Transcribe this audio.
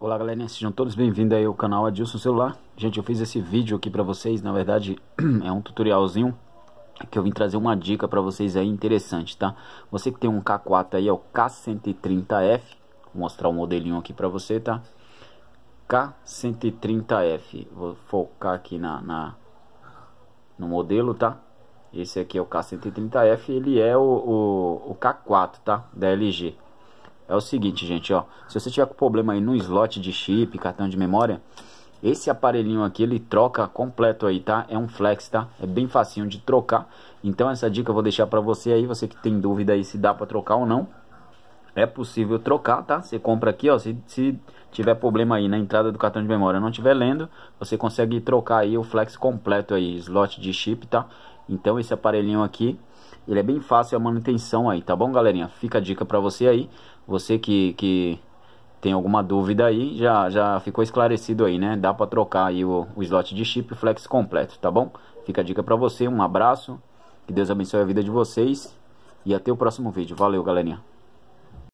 Olá galerinha, sejam todos bem-vindos aí ao canal Adilson Celular Gente, eu fiz esse vídeo aqui pra vocês, na verdade é um tutorialzinho Que eu vim trazer uma dica pra vocês aí interessante, tá? Você que tem um K4 aí, é o K130F Vou mostrar o um modelinho aqui pra você, tá? K130F Vou focar aqui na, na no modelo, tá? Esse aqui é o K130F, ele é o, o, o K4, tá? Da LG é o seguinte, gente, ó. Se você tiver com problema aí no slot de chip, cartão de memória, esse aparelhinho aqui, ele troca completo aí, tá? É um flex, tá? É bem facinho de trocar. Então essa dica eu vou deixar pra você aí, você que tem dúvida aí se dá pra trocar ou não. É possível trocar, tá? Você compra aqui, ó, se, se tiver problema aí na entrada do cartão de memória não estiver lendo, você consegue trocar aí o flex completo aí, slot de chip, tá? Então esse aparelhinho aqui, ele é bem fácil a manutenção aí, tá bom, galerinha? Fica a dica para você aí, você que, que tem alguma dúvida aí, já, já ficou esclarecido aí, né? Dá para trocar aí o, o slot de chip flex completo, tá bom? Fica a dica para você, um abraço, que Deus abençoe a vida de vocês e até o próximo vídeo. Valeu, galerinha!